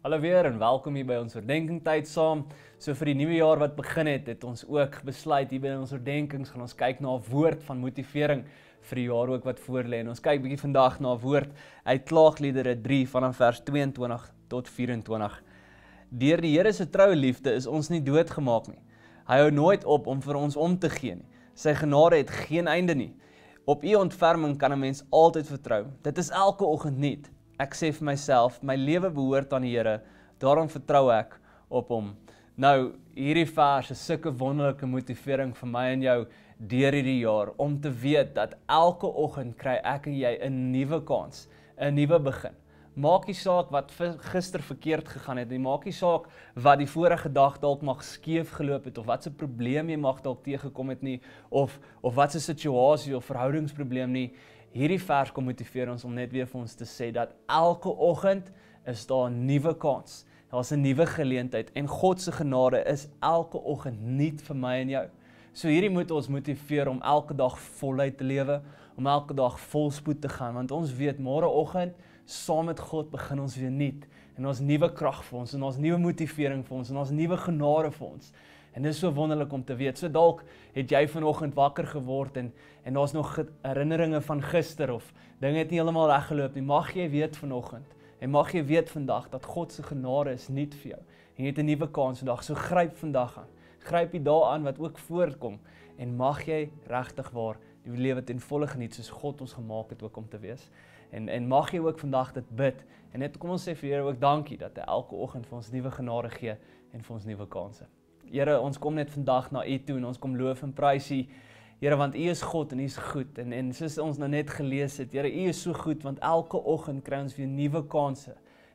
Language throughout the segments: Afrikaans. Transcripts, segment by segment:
Hallo weer en welkom hier by ons verdenkingtyd saam. So vir die nuwe jaar wat begin het, het ons ook besluit hier binne ons verdenkings gaan ons kyk na 'n woord van motivering vir die jaar ook wat voor lê en ons kyk bietjie vandag na 'n woord uit Klaagliedere 3 vanaf vers 22 tot 24. Deur die Here se troue liefde is ons nie doodgemaak nie. Hy hou nooit op om vir ons om te gee nie. Sy genade het geen einde nie. Op u ontferming kan 'n mens altyd vertrou. Dit is elke oggend nuut ek sê vir myself, my lewe behoort aan die Here. Daarom vertrou ek op hom. Nou, hierdie vers is sulke wonderlike motivering vir my en jou deur hierdie jaar om te weet dat elke oggend kry ek en jy 'n nuwe kans, 'n nuwe begin. Maak nie saak wat gister verkeerd gegaan het nie. Maak nie saak wat die vorige dag dalk mag skeef geloop het of wat se probleem jy mag dalk teëgekom het nie of of wat se situasie of verhoudingsprobleem nie hierdie vers kom motiveer ons om net weer vir ons te sê dat elke oggend is daar 'n nuwe kans. Daar's 'n nuwe geleentheid en God se genade is elke oggend nuut vir my en jou. So hierdie moet ons motiveer om elke dag voluit te lewe, om elke dag volspoed te gaan want ons weet môreoggend saam met God begin ons weer nuut en ons nuwe krag vir ons en ons nuwe motivering vir ons en ons nuwe genade vir ons. En dis so wonderlik om te weet. So dalk het jy vanoggend wakker geword en en daar's nog herinneringe van gister of dinge het nie heeltemal reg geloop nie. Mag jy weet vanoggend en mag jy weet vandag dat God se genade is nuut vir jou. En jy het 'n nuwe kans vandag. So gryp vandag aan. Gryp die dae aan wat ook voorkom en mag jy regtig waar die lewe ten volle geniet soos God ons gemaak het ook om te wees. En en mag jy ook vandag dit bid. En net kom ons sê vir Here ook dankie dat hy elke oggend vir ons nuwe genade gee en vir ons nuwe kansse. Here, ons kom net vandag na U toe en ons kom loof en prys U. Here, want U is God en U is goed. En en soos ons nou net gelees het, Here, U is so goed want elke oggend kry ons weer nuwe kansse,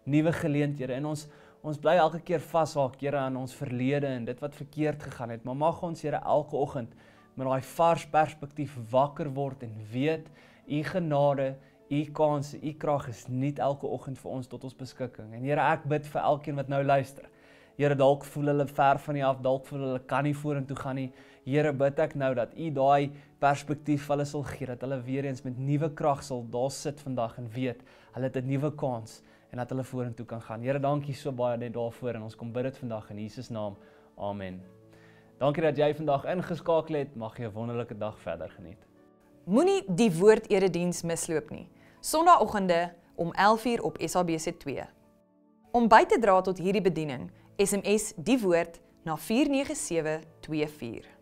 nuwe geleenthede. En ons ons bly elke keer vashaak, Here, aan ons verlede en dit wat verkeerd gegaan het. Maar mag ons, Here, elke oggend met daai vars perspektief wakker word en weet U genade U kans, U krag is nie elke oggend vir ons tot ons beskikking. En Here, ek bid vir elkeen wat nou luister. Here dalk voel hulle ver van die af, dalk voel hulle kan nie vorentoe gaan nie. Here bid ek nou dat U daai perspektief vir hulle sal gee dat hulle weer eens met nuwe krag sal daar sit vandag en weet hulle het 'n nuwe kans en dat hulle vorentoe kan gaan. Here dankie so baie net daarvoor en ons kom bid dit vandag in Jesus naam. Amen. Dankie dat jy vandag ingeskakel het. Mag jy 'n wonderlike dag verder geniet. Moenie die woord erediens misloop nie. Sondagoggende om 11:00 op SABC2. Om by te dra tot hierdie bediening SMS die woord na 49724.